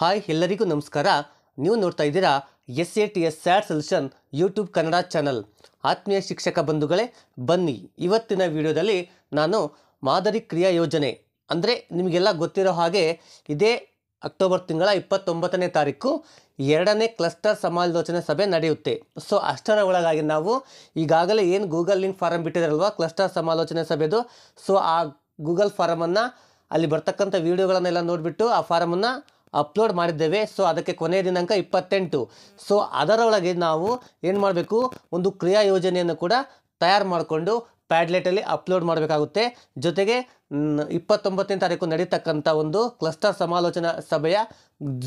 hi ಎಲ್ಲರಿಗೂ ನಮಸ್ಕಾರ ನೀವು ನೋಡ್ತಾ ಇದ್ದೀರಾ ಎಸ್ ಎ ಟಿ ಎಸ್ ಸ್ಯಾಡ್ ಸೊಲ್ಯೂಷನ್ ಯೂಟ್ಯೂಬ್ ಕನ್ನಡ ಚಾನಲ್ ಆತ್ಮೀಯ ಶಿಕ್ಷಕ ಬಂಧುಗಳೇ ಬನ್ನಿ ಇವತ್ತಿನ ವಿಡಿಯೋದಲ್ಲಿ ನಾನು ಮಾದರಿ ಕ್ರಿಯಾ ಯೋಜನೆ ಅಂದರೆ ನಿಮಗೆಲ್ಲ ಗೊತ್ತಿರೋ ಹಾಗೆ ಇದೇ ಅಕ್ಟೋಬರ್ ತಿಂಗಳ ಇಪ್ಪತ್ತೊಂಬತ್ತನೇ ತಾರೀಕು ಎರಡನೇ ಕ್ಲಸ್ಟರ್ ಸಮಾಲೋಚನೆ ಸಭೆ ನಡೆಯುತ್ತೆ ಸೊ ಅಷ್ಟರ ಒಳಗಾಗಿ ನಾವು ಈಗಾಗಲೇ ಏನು ಗೂಗಲ್ ಲಿಂಕ್ ಫಾರಮ್ ಬಿಟ್ಟಿದಾರಲ್ವ ಕ್ಲಸ್ಟರ್ ಸಮಾಲೋಚನೆ ಸಭೆದು ಸೊ ಆ ಗೂಗಲ್ ಫಾರಮನ್ನು ಅಲ್ಲಿ ಬರ್ತಕ್ಕಂಥ ವೀಡಿಯೋಗಳನ್ನೆಲ್ಲ ನೋಡಿಬಿಟ್ಟು ಆ ಫಾರಮನ್ನು ಅಪ್ಲೋಡ್ ಮಾಡಿದ್ದೇವೆ ಸೊ ಅದಕ್ಕೆ ಕೊನೆಯ ದಿನಾಂಕ ಇಪ್ಪತ್ತೆಂಟು ಸೊ ಅದರೊಳಗೆ ನಾವು ಏನು ಮಾಡಬೇಕು ಒಂದು ಕ್ರಿಯಾ ಯೋಜನೆಯನ್ನು ಕೂಡ ತಯಾರು ಮಾಡಿಕೊಂಡು ಪ್ಯಾಡ್ಲೆಟಲ್ಲಿ ಅಪ್ಲೋಡ್ ಮಾಡಬೇಕಾಗುತ್ತೆ ಜೊತೆಗೆ ಇಪ್ಪತ್ತೊಂಬತ್ತನೇ ತಾರೀಕು ನಡೀತಕ್ಕಂಥ ಒಂದು ಕ್ಲಸ್ಟರ್ ಸಮಾಲೋಚನಾ ಸಭೆಯ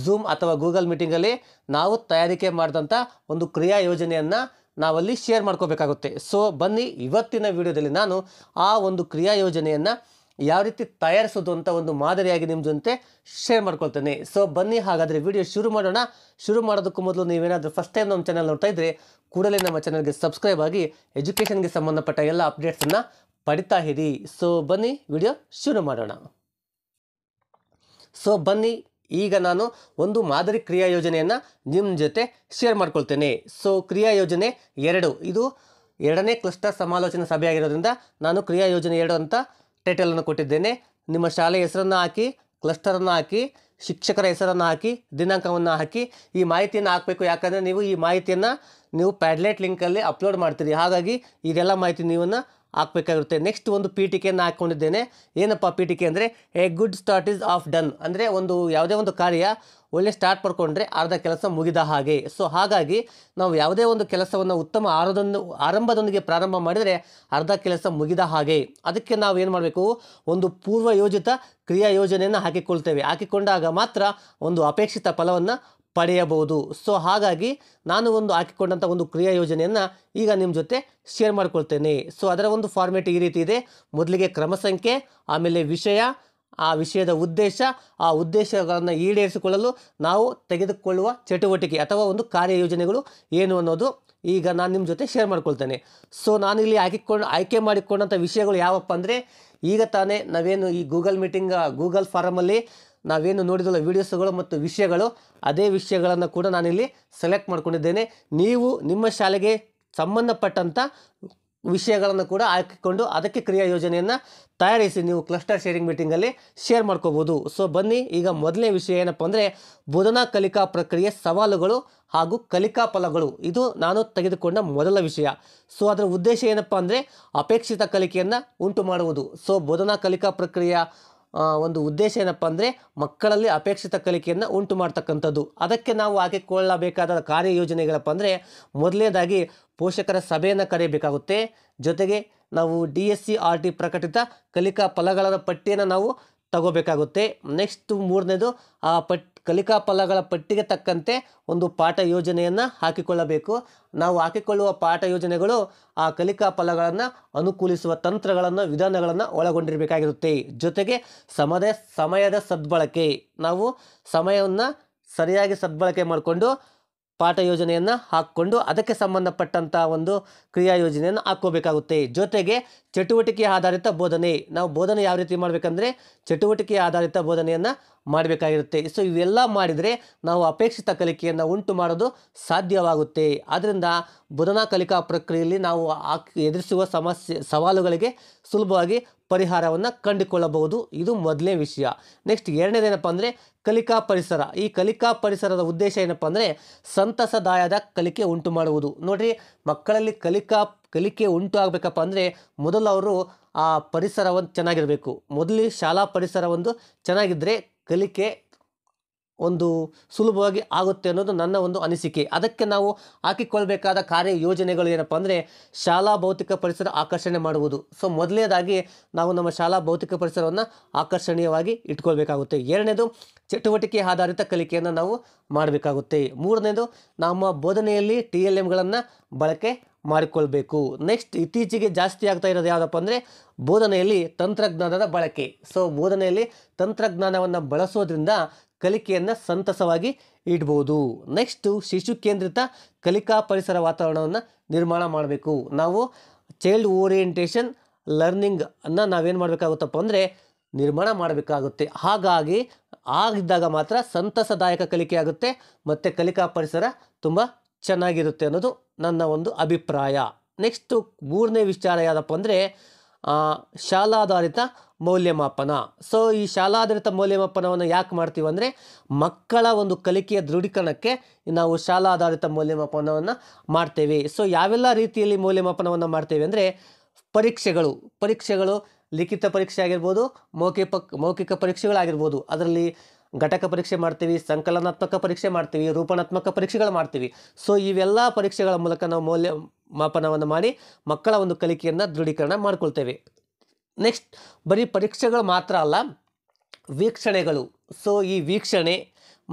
ಝೂಮ್ ಅಥವಾ ಗೂಗಲ್ ಮೀಟಿಂಗಲ್ಲಿ ನಾವು ತಯಾರಿಕೆ ಮಾಡಿದಂಥ ಒಂದು ಕ್ರಿಯಾ ಯೋಜನೆಯನ್ನು ನಾವಲ್ಲಿ ಶೇರ್ ಮಾಡ್ಕೋಬೇಕಾಗುತ್ತೆ ಸೊ ಬನ್ನಿ ಇವತ್ತಿನ ವಿಡಿಯೋದಲ್ಲಿ ನಾನು ಆ ಒಂದು ಕ್ರಿಯಾ ಯೋಜನೆಯನ್ನು ಯಾವ ರೀತಿ ತಯಾರಿಸೋದು ಅಂತ ಒಂದು ಮಾದರಿಯಾಗಿ ನಿಮ್ಮ ಜೊತೆ ಶೇರ್ ಮಾಡ್ಕೊಳ್ತೇನೆ ಸೊ ಬನ್ನಿ ಹಾಗಾದರೆ ವಿಡಿಯೋ ಶುರು ಮಾಡೋಣ ಶುರು ಮಾಡೋದಕ್ಕೂ ಮೊದಲು ನೀವೇನಾದರೂ ಫಸ್ಟ್ ಟೈಮ್ ನಮ್ಮ ಚಾನಲ್ ನೋಡ್ತಾ ಇದ್ದರೆ ಕೂಡಲೇ ನಮ್ಮ ಚಾನಲ್ಗೆ ಸಬ್ಸ್ಕ್ರೈಬ್ ಆಗಿ ಎಜುಕೇಷನ್ಗೆ ಸಂಬಂಧಪಟ್ಟ ಎಲ್ಲ ಅಪ್ಡೇಟ್ಸನ್ನು ಪಡಿತಾ ಇರಿ ಸೊ ಬನ್ನಿ ವಿಡಿಯೋ ಶುರು ಮಾಡೋಣ ಸೊ ಬನ್ನಿ ಈಗ ನಾನು ಒಂದು ಮಾದರಿ ಕ್ರಿಯಾ ಯೋಜನೆಯನ್ನು ನಿಮ್ಮ ಜೊತೆ ಶೇರ್ ಮಾಡ್ಕೊಳ್ತೇನೆ ಸೊ ಕ್ರಿಯಾ ಯೋಜನೆ ಎರಡು ಇದು ಎರಡನೇ ಕ್ಲಸ್ಟರ್ ಸಮಾಲೋಚನಾ ಸಭೆಯಾಗಿರೋದ್ರಿಂದ ನಾನು ಕ್ರಿಯಾ ಯೋಜನೆ ಎರಡು ಅಂತ ಟೈಟಲನ್ನು ಕೊಟ್ಟಿದ್ದೇನೆ ನಿಮ್ಮ ಶಾಲೆಯ ಹೆಸರನ್ನು ಹಾಕಿ ಕ್ಲಸ್ಟರನ್ನು ಹಾಕಿ ಶಿಕ್ಷಕರ ಹೆಸರನ್ನು ಹಾಕಿ ದಿನಾಂಕವನ್ನು ಹಾಕಿ ಈ ಮಾಹಿತಿಯನ್ನು ಹಾಕಬೇಕು ಯಾಕಂದರೆ ನೀವು ಈ ಮಾಹಿತಿಯನ್ನು ನೀವು ಪ್ಯಾಡ್ಲೆಟ್ ಲಿಂಕಲ್ಲಿ ಅಪ್ಲೋಡ್ ಮಾಡ್ತೀರಿ ಹಾಗಾಗಿ ಇದೆಲ್ಲ ಮಾಹಿತಿ ನೀವನ್ನು ಹಾಕಬೇಕಾಗಿರುತ್ತೆ ನೆಕ್ಸ್ಟ್ ಒಂದು ಪೀಠಿಕೆಯನ್ನು ಹಾಕ್ಕೊಂಡಿದ್ದೇನೆ ಏನಪ್ಪ ಪೀಠಿಕೆ ಅಂದರೆ a good start is half done ಅಂದರೆ ಒಂದು ಯಾವುದೇ ಒಂದು ಕಾರ್ಯ ಒಳ್ಳೆ ಸ್ಟಾರ್ಟ್ ಮಾಡ್ಕೊಂಡ್ರೆ ಅರ್ಧ ಕೆಲಸ ಮುಗಿದ ಹಾಗೆ ಸೊ ಹಾಗಾಗಿ ನಾವು ಯಾವುದೇ ಒಂದು ಕೆಲಸವನ್ನು ಉತ್ತಮ ಆರೋದೊಂದು ಆರಂಭದೊಂದಿಗೆ ಪ್ರಾರಂಭ ಮಾಡಿದರೆ ಅರ್ಧ ಕೆಲಸ ಮುಗಿದ ಹಾಗೆ ಅದಕ್ಕೆ ನಾವು ಏನು ಮಾಡಬೇಕು ಒಂದು ಪೂರ್ವ ಯೋಜಿತ ಕ್ರಿಯಾ ಯೋಜನೆಯನ್ನು ಹಾಕಿಕೊಳ್ತೇವೆ ಹಾಕಿಕೊಂಡಾಗ ಮಾತ್ರ ಒಂದು ಅಪೇಕ್ಷಿತ ಫಲವನ್ನು ಪಡೆಯಬಹುದು ಸೊ ಹಾಗಾಗಿ ನಾನು ಒಂದು ಹಾಕಿಕೊಂಡಂಥ ಒಂದು ಕ್ರಿಯಾ ಯೋಜನೆಯನ್ನು ಈಗ ನಿಮ್ಮ ಜೊತೆ ಶೇರ್ ಮಾಡ್ಕೊಳ್ತೇನೆ ಸೊ ಅದರ ಒಂದು ಫಾರ್ಮೇಟ್ ಈ ರೀತಿ ಇದೆ ಮೊದಲಿಗೆ ಕ್ರಮ ಸಂಖ್ಯೆ ಆಮೇಲೆ ವಿಷಯ ಆ ವಿಷಯದ ಉದ್ದೇಶ ಆ ಉದ್ದೇಶಗಳನ್ನು ಈಡೇರಿಸಿಕೊಳ್ಳಲು ನಾವು ತೆಗೆದುಕೊಳ್ಳುವ ಚಟುವಟಿಕೆ ಅಥವಾ ಒಂದು ಕಾರ್ಯಯೋಜನೆಗಳು ಏನು ಅನ್ನೋದು ಈಗ ನಾನು ನಿಮ್ಮ ಜೊತೆ ಶೇರ್ ಮಾಡ್ಕೊಳ್ತೇನೆ ಸೊ ನಾನು ಇಲ್ಲಿ ಹಾಕಿಕೊಂಡು ಆಯ್ಕೆ ಮಾಡಿಕೊಂಡಂಥ ವಿಷಯಗಳು ಯಾವಪ್ಪ ಅಂದರೆ ಈಗ ತಾನೇ ನಾವೇನು ಈ ಗೂಗಲ್ ಮೀಟಿಂಗ್ ಗೂಗಲ್ ಫಾರಮಲ್ಲಿ ನಾವೇನು ನೋಡಿದಲ್ಲ ವೀಡಿಯೋಸ್ಗಳು ಮತ್ತು ವಿಷಯಗಳು ಅದೇ ವಿಷಯಗಳನ್ನು ಕೂಡ ನಾನಿಲ್ಲಿ ಸೆಲೆಕ್ಟ್ ಮಾಡಿಕೊಂಡಿದ್ದೇನೆ ನೀವು ನಿಮ್ಮ ಶಾಲೆಗೆ ಸಂಬಂಧಪಟ್ಟಂಥ ವಿಷಯಗಳನ್ನು ಕೂಡ ಹಾಕಿಕೊಂಡು ಅದಕ್ಕೆ ಕ್ರಿಯಾ ಯೋಜನೆಯನ್ನು ತಯಾರಿಸಿ ನೀವು ಕ್ಲಸ್ಟರ್ ಶೇರಿಂಗ್ ಮೀಟಿಂಗಲ್ಲಿ ಶೇರ್ ಮಾಡ್ಕೋಬೋದು ಸೊ ಬನ್ನಿ ಈಗ ಮೊದಲನೇ ವಿಷಯ ಏನಪ್ಪ ಅಂದರೆ ಬೋಧನಾ ಕಲಿಕಾ ಪ್ರಕ್ರಿಯೆ ಸವಾಲುಗಳು ಹಾಗೂ ಕಲಿಕಾ ಫಲಗಳು ಇದು ನಾನು ತೆಗೆದುಕೊಂಡ ಮೊದಲ ವಿಷಯ ಸೊ ಅದರ ಉದ್ದೇಶ ಏನಪ್ಪ ಅಂದರೆ ಅಪೇಕ್ಷಿತ ಕಲಿಕೆಯನ್ನು ಉಂಟು ಮಾಡುವುದು ಸೊ ಬೋಧನಾ ಕಲಿಕಾ ಪ್ರಕ್ರಿಯೆಯ ಒಂದು ಉದ್ದೇಶ ಏನಪ್ಪ ಅಂದರೆ ಮಕ್ಕಳಲ್ಲಿ ಅಪೇಕ್ಷಿತ ಕಲಿಕೆಯನ್ನು ಉಂಟು ಮಾಡ್ತಕ್ಕಂಥದ್ದು ಅದಕ್ಕೆ ನಾವು ಹಾಕಿಕೊಳ್ಳಬೇಕಾದ ಕಾರ್ಯಯೋಜನೆಗಳಪ್ಪ ಅಂದರೆ ಮೊದಲನೇದಾಗಿ ಪೋಷಕರ ಸಭೆಯನ್ನು ಕರೆಯಬೇಕಾಗುತ್ತೆ ಜೊತೆಗೆ ನಾವು D S C R T ಪ್ರಕಟಿತ ಕಲಿಕಾ ಫಲಗಳ ಪಟ್ಟಿಯನ್ನು ನಾವು ತಗೋಬೇಕಾಗುತ್ತೆ ನೆಕ್ಸ್ಟ್ ಮೂರನೇದು ಆ ಪಟ್ ಕಲಿಕಾ ಫಲಗಳ ಪಟ್ಟಿಗೆ ತಕ್ಕಂತೆ ಒಂದು ಪಾಠ ಯೋಜನೆಯನ್ನು ಹಾಕಿಕೊಳ್ಳಬೇಕು ನಾವು ಹಾಕಿಕೊಳ್ಳುವ ಪಾಠ ಯೋಜನೆಗಳು ಆ ಕಲಿಕಾ ಫಲಗಳನ್ನು ಅನುಕೂಲಿಸುವ ತಂತ್ರಗಳನ್ನು ವಿಧಾನಗಳನ್ನು ಒಳಗೊಂಡಿರಬೇಕಾಗಿರುತ್ತೆ ಜೊತೆಗೆ ಸಮದ ಸಮಯದ ಸದ್ಬಳಕೆ ನಾವು ಸಮಯವನ್ನು ಸರಿಯಾಗಿ ಸದ್ಬಳಕೆ ಮಾಡಿಕೊಂಡು ಪಾಠ ಯೋಜನೆಯನ್ನು ಹಾಕ್ಕೊಂಡು ಅದಕ್ಕೆ ಸಂಬಂಧಪಟ್ಟಂಥ ಒಂದು ಕ್ರಿಯಾ ಯೋಜನೆಯನ್ನು ಹಾಕ್ಕೋಬೇಕಾಗುತ್ತೆ ಜೊತೆಗೆ ಚಟುವಟಿಕೆ ಆಧಾರಿತ ಬೋಧನೆ ನಾವು ಬೋಧನೆ ಯಾವ ರೀತಿ ಮಾಡಬೇಕಂದ್ರೆ ಚಟುವಟಿಕೆ ಆಧಾರಿತ ಬೋಧನೆಯನ್ನು ಮಾಡಬೇಕಾಗಿರುತ್ತೆ ಸೊ ಇವೆಲ್ಲ ಮಾಡಿದರೆ ನಾವು ಅಪೇಕ್ಷಿತ ಕಲಿಕೆಯನ್ನು ಉಂಟು ಮಾಡೋದು ಸಾಧ್ಯವಾಗುತ್ತೆ ಆದ್ದರಿಂದ ಬೋಧನಾ ಕಲಿಕಾ ಪ್ರಕ್ರಿಯೆಯಲ್ಲಿ ನಾವು ಎದುರಿಸುವ ಸಮಸ್ಯೆ ಸವಾಲುಗಳಿಗೆ ಸುಲಭವಾಗಿ ಪರಿಹಾರವನ್ನು ಕಂಡುಕೊಳ್ಳಬಹುದು ಇದು ಮೊದಲನೇ ವಿಷಯ ನೆಕ್ಸ್ಟ್ ಎರಡನೇದೇನಪ್ಪ ಅಂದರೆ ಕಲಿಕಾ ಪರಿಸರ ಈ ಕಲಿಕಾ ಪರಿಸರದ ಉದ್ದೇಶ ಏನಪ್ಪ ಅಂದರೆ ಸಂತಸದಾಯದ ಕಲಿಕೆ ಉಂಟು ಮಾಡುವುದು ನೋಡಿರಿ ಮಕ್ಕಳಲ್ಲಿ ಕಲಿಕಾ ಕಲಿಕೆ ಉಂಟು ಆಗಬೇಕಪ್ಪ ಅಂದರೆ ಮೊದಲು ಅವರು ಆ ಪರಿಸರ ಒಂದು ಚೆನ್ನಾಗಿರಬೇಕು ಮೊದಲು ಶಾಲಾ ಪರಿಸರ ಒಂದು ಚೆನ್ನಾಗಿದ್ದರೆ ಕಲಿಕೆ ಒಂದು ಸುಲಭವಾಗಿ ಆಗುತ್ತೆ ಅನ್ನೋದು ನನ್ನ ಒಂದು ಅನಿಸಿಕೆ ಅದಕ್ಕೆ ನಾವು ಹಾಕಿಕೊಳ್ಬೇಕಾದ ಕಾರ್ಯ ಯೋಜನೆಗಳು ಏನಪ್ಪ ಅಂದರೆ ಶಾಲಾ ಭೌತಿಕ ಪರಿಸರ ಆಕರ್ಷಣೆ ಮಾಡುವುದು ಸೊ ಮೊದಲನೇದಾಗಿ ನಾವು ನಮ್ಮ ಶಾಲಾ ಭೌತಿಕ ಪರಿಸರವನ್ನು ಆಕರ್ಷಣೀಯವಾಗಿ ಇಟ್ಕೊಳ್ಬೇಕಾಗುತ್ತೆ ಎರಡನೇದು ಚಟುವಟಿಕೆ ಆಧಾರಿತ ಕಲಿಕೆಯನ್ನು ನಾವು ಮಾಡಬೇಕಾಗುತ್ತೆ ಮೂರನೇದು ನಮ್ಮ ಬೋಧನೆಯಲ್ಲಿ ಟಿ ಎಲ್ ಎಮ್ಗಳನ್ನು ಬಳಕೆ ಮಾಡಿಕೊಳ್ಬೇಕು ನೆಕ್ಸ್ಟ್ ಇತ್ತೀಚೆಗೆ ಜಾಸ್ತಿ ಆಗ್ತಾ ಇರೋದು ಯಾವುದಪ್ಪ ಅಂದರೆ ಬೋಧನೆಯಲ್ಲಿ ತಂತ್ರಜ್ಞಾನದ ಬಳಕೆ ಸೊ ಬೋಧನೆಯಲ್ಲಿ ತಂತ್ರಜ್ಞಾನವನ್ನು ಬಳಸೋದ್ರಿಂದ ಕಲಿಕೆಯನ್ನು ಸಂತಸವಾಗಿ ಇಡ್ಬೋದು ನೆಕ್ಸ್ಟು ಶಿಶು ಕೇಂದ್ರಿತ ಕಲಿಕಾ ಪರಿಸರ ವಾತಾವರಣವನ್ನು ನಿರ್ಮಾಣ ಮಾಡಬೇಕು ನಾವು ಚೈಲ್ಡ್ ಓರಿಯೆಂಟೇಷನ್ ಲರ್ನಿಂಗ್ ಅನ್ನು ನಾವೇನು ಮಾಡಬೇಕಾಗುತ್ತಪ್ಪ ಅಂದರೆ ನಿರ್ಮಾಣ ಮಾಡಬೇಕಾಗುತ್ತೆ ಹಾಗಾಗಿ ಆಗಿದ್ದಾಗ ಮಾತ್ರ ಸಂತಸದಾಯಕ ಕಲಿಕೆ ಆಗುತ್ತೆ ಮತ್ತು ಕಲಿಕಾ ಪರಿಸರ ತುಂಬ ಚೆನ್ನಾಗಿರುತ್ತೆ ಅನ್ನೋದು ನನ್ನ ಒಂದು ಅಭಿಪ್ರಾಯ ನೆಕ್ಸ್ಟು ಮೂರನೇ ವಿಚಾರ ಯಾವುದಪ್ಪ ಅಂದರೆ ಶಾಲಾಧಾರಿತ ಮೌಲ್ಯಮಾಪನ ಸೊ ಈ ಶಾಲಾಧಾರಿತ ಮೌಲ್ಯಮಾಪನವನ್ನು ಯಾಕೆ ಮಾಡ್ತೀವಿ ಅಂದರೆ ಮಕ್ಕಳ ಒಂದು ಕಲಿಕೆಯ ದೃಢೀಕರಣಕ್ಕೆ ನಾವು ಶಾಲಾಧಾರಿತ ಮೌಲ್ಯಮಾಪನವನ್ನು ಮಾಡ್ತೇವೆ ಸೊ ಯಾವೆಲ್ಲ ರೀತಿಯಲ್ಲಿ ಮೌಲ್ಯಮಾಪನವನ್ನು ಮಾಡ್ತೇವೆ ಅಂದರೆ ಪರೀಕ್ಷೆಗಳು ಪರೀಕ್ಷೆಗಳು ಲಿಖಿತ ಪರೀಕ್ಷೆ ಆಗಿರ್ಬೋದು ಮೌಖಿಕ ಮೌಖಿಕ ಪರೀಕ್ಷೆಗಳಾಗಿರ್ಬೋದು ಅದರಲ್ಲಿ ಘಟಕ ಪರೀಕ್ಷೆ ಮಾಡ್ತೀವಿ ಸಂಕಲನಾತ್ಮಕ ಪರೀಕ್ಷೆ ಮಾಡ್ತೀವಿ ರೂಪಣಾತ್ಮಕ ಪರೀಕ್ಷೆಗಳು ಮಾಡ್ತೀವಿ ಸೊ ಇವೆಲ್ಲ ಪರೀಕ್ಷೆಗಳ ಮೂಲಕ ನಾವು ಮೌಲ್ಯ ಮಾಪನವನ್ನು ಮಾಡಿ ಮಕ್ಕಳ ಒಂದು ಕಲಿಕೆಯನ್ನು ದೃಢೀಕರಣ ಮಾಡ್ಕೊಳ್ತೇವೆ ನೆಕ್ಸ್ಟ್ ಬರೀ ಪರೀಕ್ಷೆಗಳು ಮಾತ್ರ ಅಲ್ಲ ವೀಕ್ಷಣೆಗಳು ಸೊ ಈ ವೀಕ್ಷಣೆ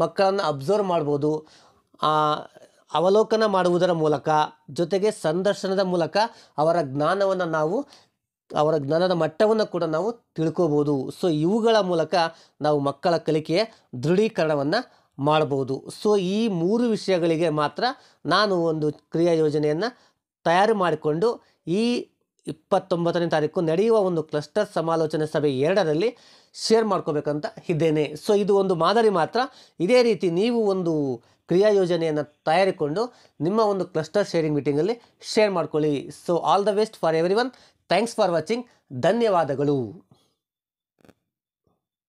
ಮಕ್ಕಳನ್ನು ಅಬ್ಸರ್ವ್ ಮಾಡ್ಬೋದು ಅವಲೋಕನ ಮಾಡುವುದರ ಮೂಲಕ ಜೊತೆಗೆ ಸಂದರ್ಶನದ ಮೂಲಕ ಅವರ ಜ್ಞಾನವನ್ನು ನಾವು ಅವರ ಜ್ಞಾನದ ಮಟ್ಟವನ್ನು ಕೂಡ ನಾವು ತಿಳ್ಕೋಬೋದು ಸೊ ಇವುಗಳ ಮೂಲಕ ನಾವು ಮಕ್ಕಳ ಕಲಿಕೆಯ ದೃಢೀಕರಣವನ್ನು ಮಾಡ್ಬೋದು ಸೊ ಈ ಮೂರು ವಿಷಯಗಳಿಗೆ ಮಾತ್ರ ನಾನು ಒಂದು ಕ್ರಿಯಾ ಯೋಜನೆಯನ್ನು ತಯಾರು ಮಾಡಿಕೊಂಡು ಈ ಇಪ್ಪತ್ತೊಂಬತ್ತನೇ ತಾರೀಕು ನಡೆಯುವ ಒಂದು ಕ್ಲಸ್ಟರ್ ಸಮಾಲೋಚನೆ ಸಭೆ ಎರಡರಲ್ಲಿ ಶೇರ್ ಮಾಡ್ಕೋಬೇಕಂತ ಇದ್ದೇನೆ ಸೊ ಇದು ಒಂದು ಮಾದರಿ ಮಾತ್ರ ಇದೇ ರೀತಿ ನೀವು ಒಂದು ಕ್ರಿಯಾ ಯೋಜನೆಯನ್ನು ತಯಾರಿಕೊಂಡು ನಿಮ್ಮ ಒಂದು ಕ್ಲಸ್ಟರ್ ಶೇರಿಂಗ್ ಮೀಟಿಂಗಲ್ಲಿ ಶೇರ್ ಮಾಡ್ಕೊಳ್ಳಿ so all the best for everyone thanks for watching ಧನ್ಯವಾದಗಳು